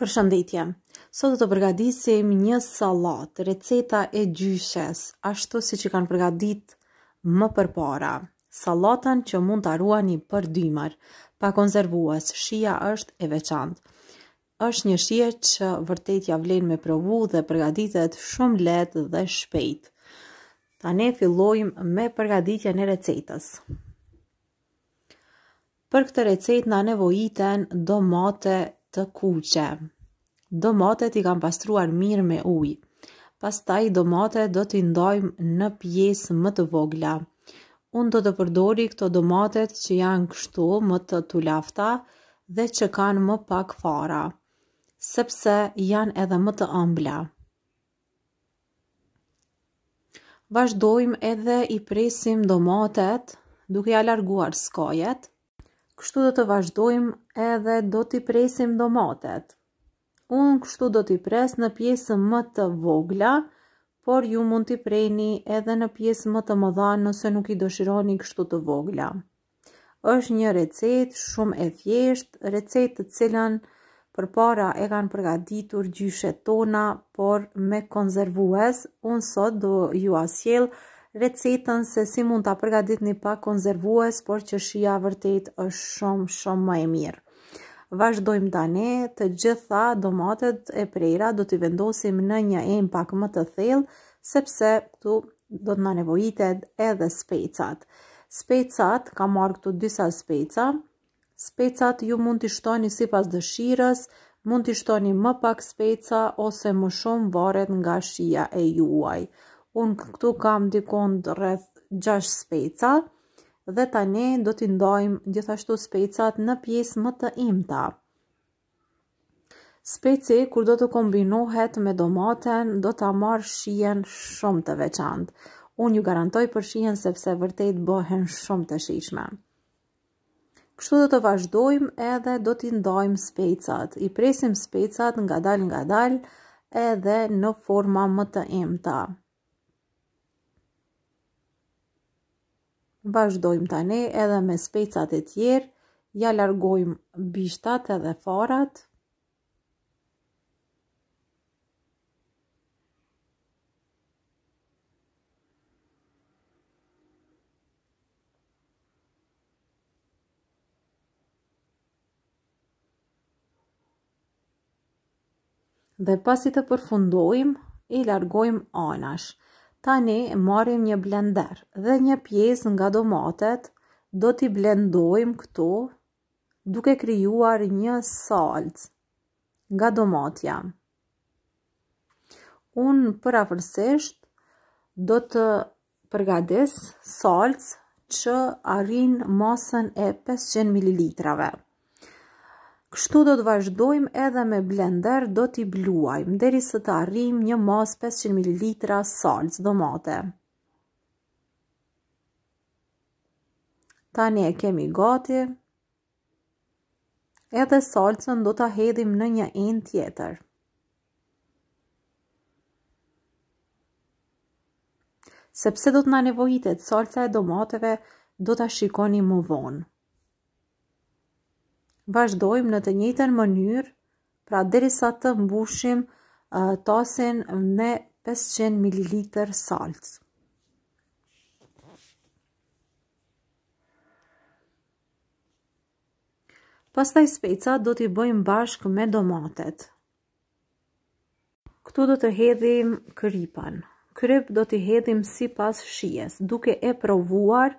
Për shëndetje, sot do të përgadisim një sallatë, receta e gjyshes, ashtu si që kanë përgatitur më përpara. Sallatën që mund ta ruani për dymar, pa konservues, shija është e veçantë. Është një shije që vërtet ja vlen me provu dhe përgatitet shumë lehtë dhe shpejt. Tani fillojmë me përgatitjen e recetës. Për këtë recetë na nevojiten domate të kuqe. Domatet i kam pastruar mirë me ujë. Pastaj domatet do t'i ndojmë në pjesë më të vogla. Unë do të përdori këto domatet që janë kështu më të tulafta dhe që kanë më pak fara, sepse janë edhe më të ëmbla. Vazdojmë edhe i presim domatet duke ja larguar skajet kështu do të vazhdojmë edhe do t'i presim domatet. Unë kështu do t'i pres në pjesë më të vogla, por ju mund t'i prejni edhe në pjesë më të mëdha nëse nuk i dëshironi kështu të vogla. Êshtë një recet shumë e thjeshtë, recet të cilën për para e kanë përgatitur gjyshet tona, por me konzervues, unë sot do ju asjelë, recetën se si mund ta përgatit një pak konzervues, por që shia vërtet është shumë shumë më e mirë. Vashdojmë të të gjitha domatet e prejra do t'i vendosim në një e pak më të thellë, sepse këtu do t'na nevojitet edhe specat. Specat, ka marrë këtu disa speca, specat ju mund t'i shtoni si pas dëshirës, mund t'i shtoni më pak speca ose më shumë varet nga shia e juaj. Unë këtu kam dikon rreth 6 speca dhe tani do t'i ndojmë gjithashtu specat në pjesë më të imta. Speci, kur do të kombinohet me domaten, do t'a marë shien shumë të veçantë. Unë ju garantoj për shien sepse vërtet bëhen shumë të shishme. Kështu do të vazhdojmë edhe do t'i ndojmë specat. I presim specat nga dal nga dal edhe në forma më të imta. Vashdojmë të ne edhe me spejcat e tjerë, ja largojmë bishtat edhe farat. Dhe pasi të përfundojmë, i largojmë anash. Tani marim një blender dhe një pjesë nga domatet do t'i blendojmë këtu duke kryuar një salt nga domatja. Unë për afërsisht do të përgades salt që arrin masën e 500 ml. Kështu do të vazhdojmë edhe me blender do t'i bluajmë, deri së të arrim një mas 500 ml salc domate. Tani e kemi gati, edhe salcën do t'a hedhim në një enë tjetër. Sepse do t'na nevojitet salca e domateve, do t'a shikoni më vonë vazhdojmë në të njëtër mënyrë, pra dheri sa të mbushim tasin me 500 ml salcë. Pastaj speca do t'i bëjmë bashkë me domatet. Këtu do të hedhim krypan. Kryp do t'i hedhim si pas shies, duke e provuar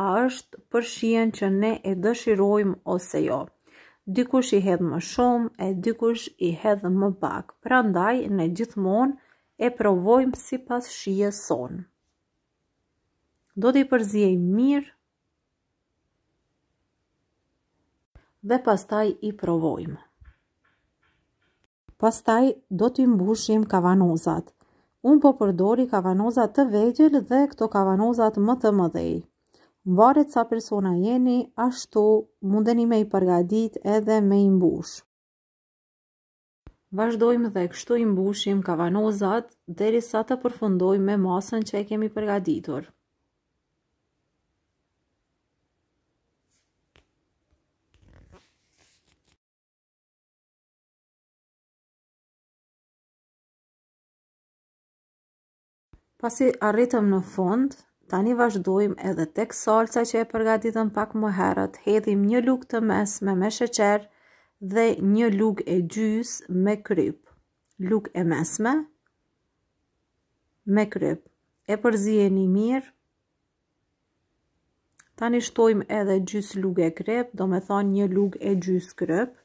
a është për shien që ne e dëshirojmë ose jo. Dikush i hedhë më shumë e dikush i hedhë më pak, pra ndaj në gjithmonë e provojmë si pas shie sonë. Do t'i përzijaj mirë dhe pastaj i provojmë. Pastaj do t'i mbushim kavanozat. Unë po përdori kavanozat të vegjel dhe këto kavanozat më të mëdhej varet sa persona jeni, ashtu mundeni me i përgadit edhe me i mbush. Vazhdojmë dhe kështu i mbushim kavanozat deri sa të përfundojmë me masën që e kemi përgaditur. Pasi arritëm në fondë, Tani vazhdojmë edhe tek salca që e përgatitëm pak më herët, hedhim një luk të mesme me sheqer dhe një luk e gjys me kryp. Luk e mesme me kryp. E përzieni mirë. Tani shtojmë edhe gjys luk e kryp, do me thonë një luk e gjys kryp.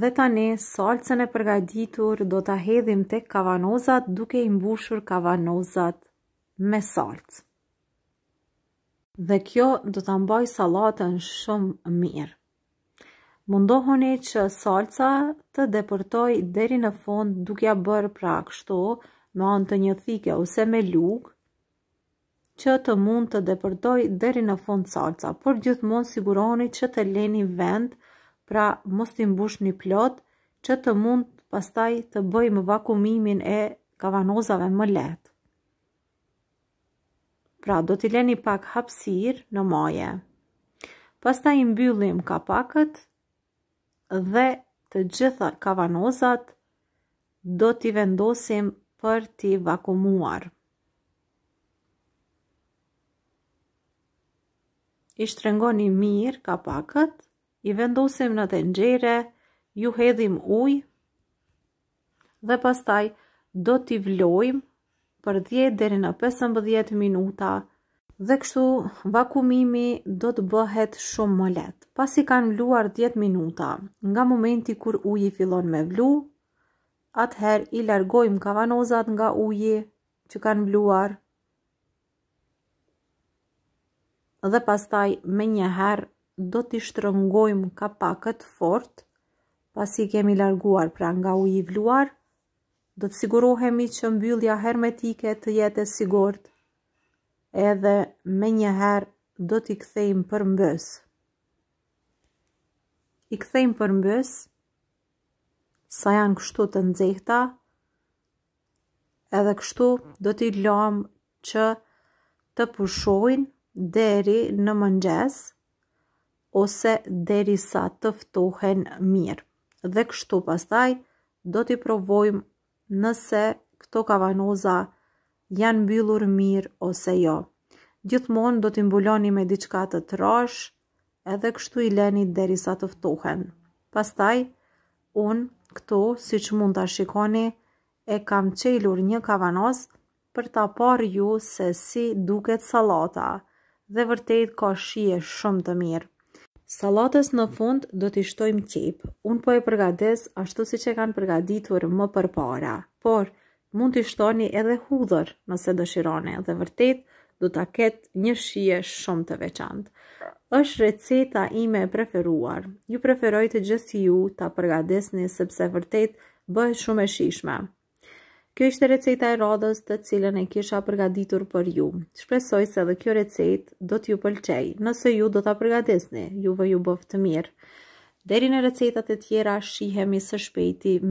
Dhe tani, salcën e përgatitur do ta hedhim tek kavanozat duke i mbushur kavanozat me salcë. Dhe kjo do ta mbaj salatën shumë mirë. Mundohoni që salca të depërtoj deri në fund duke ja bërë pra kështu me anë të një thike ose me lugë që të mund të depërtoj deri në fund salca, por gjithmonë siguroni që të leni vend pra mos t'i mbush një plot që të mund pastaj të bëjmë vakumimin e kavanozave më letë. Pra do t'i leni pak hapsir në moje. Pastaj mbyllim kapakët dhe të gjitha kavanozat do t'i vendosim për t'i vakumuar. I shtrëngoni mirë kapakët i vendosim në tengjere, ju hedhim uj, dhe pastaj do t'i vlojmë për 10 deri në 15 minuta, dhe kështu vakumimi do të bëhet shumë më letë. Pas i kanë vluar 10 minuta, nga momenti kur uj i fillon me vlu, atëher i largojmë kavanozat nga uji që kanë vluar, dhe pastaj me njëherë do t'i shtrëngojmë kapakët fort, pasi kemi larguar pra nga u i vluar, do të sigurohemi që mbyllja hermetike të jetë e sigurt, edhe me njëherë do t'i kthejmë për mbës. I kthejmë për mbës, sa janë kështu të nxehta, edhe kështu do t'i lëmë që të pushojnë deri në mëngjesë, Mëngjes, ose derisa të ftohen mirë. Dhe kështu pastaj do t'i provojmë nëse këto kavanoza janë mbyllur mirë ose jo. Gjithmonë do t'i mbuloni me diçka të trash, edhe kështu i lëni derisa të ftohen. Pastaj un këtu, siç mund ta shikoni, e kam çelur një kavanoz për ta parë ju se si duket sallata. Dhe vërtet ka shije shumë të mirë. Salatës në fund do t'i shtojmë qip, unë po e përgades ashtu si që kanë përgaditur më përpara, por mund t'i shtoni edhe hudhër nëse dëshirone dhe vërtet do t'a ketë një shie shumë të veçantë. Êshtë receta ime preferuar, ju preferoj të gjithë ju t'a përgadesni sepse vërtet bëhet shumë e shishme. Kjo ishte receta e rodës të cilën e kisha përgaditur për ju. Shpresoj se dhe kjo recetë do t'ju pëlqej. Nëse ju do t'a përgatisni, ju vë ju bëftë mirë. Deri në recetat e tjera, shihemi së shpejti.